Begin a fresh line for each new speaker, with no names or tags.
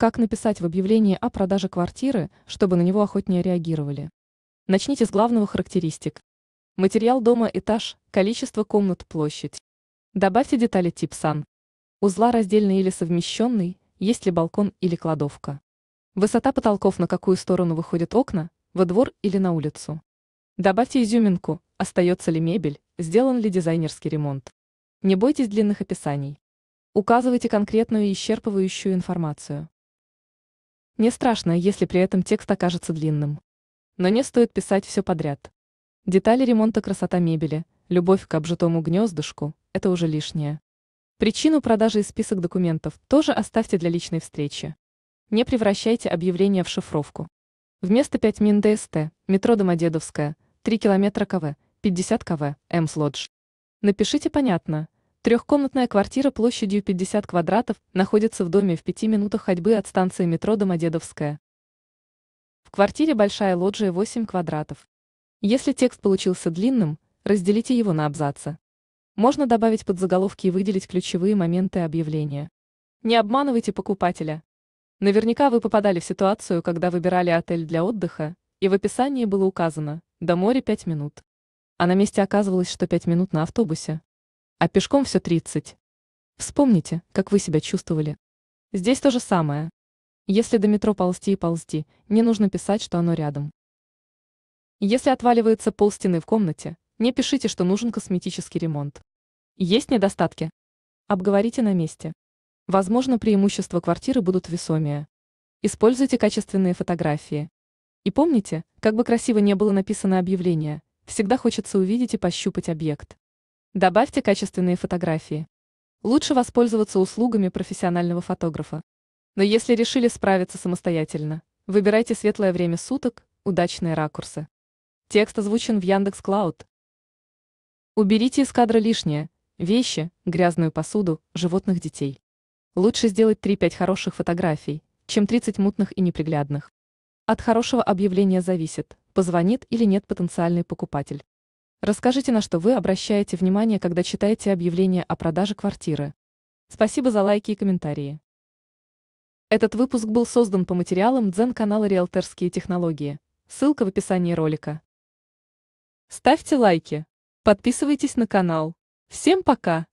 Как написать в объявлении о продаже квартиры, чтобы на него охотнее реагировали? Начните с главного характеристик. Материал дома, этаж, количество комнат, площадь. Добавьте детали тип сан. Узла раздельный или совмещенный, есть ли балкон или кладовка. Высота потолков, на какую сторону выходят окна, во двор или на улицу. Добавьте изюминку, остается ли мебель, сделан ли дизайнерский ремонт. Не бойтесь длинных описаний. Указывайте конкретную и исчерпывающую информацию. Не страшно, если при этом текст окажется длинным. Но не стоит писать все подряд. Детали ремонта красота мебели, любовь к обжитому гнездышку – это уже лишнее. Причину продажи и список документов тоже оставьте для личной встречи. Не превращайте объявление в шифровку. Вместо 5 мин ДСТ, метро Домодедовская, 3 километра КВ, 50 КВ, М-Слодж. Напишите понятно – Трехкомнатная квартира площадью 50 квадратов находится в доме в пяти минутах ходьбы от станции метро Домодедовская. В квартире большая лоджия 8 квадратов. Если текст получился длинным, разделите его на абзацы. Можно добавить подзаголовки и выделить ключевые моменты объявления. Не обманывайте покупателя. Наверняка вы попадали в ситуацию, когда выбирали отель для отдыха, и в описании было указано «до моря 5 минут». А на месте оказывалось, что 5 минут на автобусе а пешком все 30. Вспомните, как вы себя чувствовали. Здесь то же самое. Если до метро ползти и ползти, не нужно писать, что оно рядом. Если отваливается пол стены в комнате, не пишите, что нужен косметический ремонт. Есть недостатки? Обговорите на месте. Возможно, преимущества квартиры будут весомее. Используйте качественные фотографии. И помните, как бы красиво не было написано объявление, всегда хочется увидеть и пощупать объект. Добавьте качественные фотографии. Лучше воспользоваться услугами профессионального фотографа. Но если решили справиться самостоятельно, выбирайте светлое время суток, удачные ракурсы. Текст озвучен в Яндекс Клауд. Уберите из кадра лишнее, вещи, грязную посуду, животных детей. Лучше сделать 3-5 хороших фотографий, чем 30 мутных и неприглядных. От хорошего объявления зависит, позвонит или нет потенциальный покупатель. Расскажите, на что вы обращаете внимание, когда читаете объявление о продаже квартиры. Спасибо за лайки и комментарии. Этот выпуск был создан по материалам Дзен-канала «Риэлторские технологии». Ссылка в описании ролика. Ставьте лайки. Подписывайтесь на канал. Всем пока!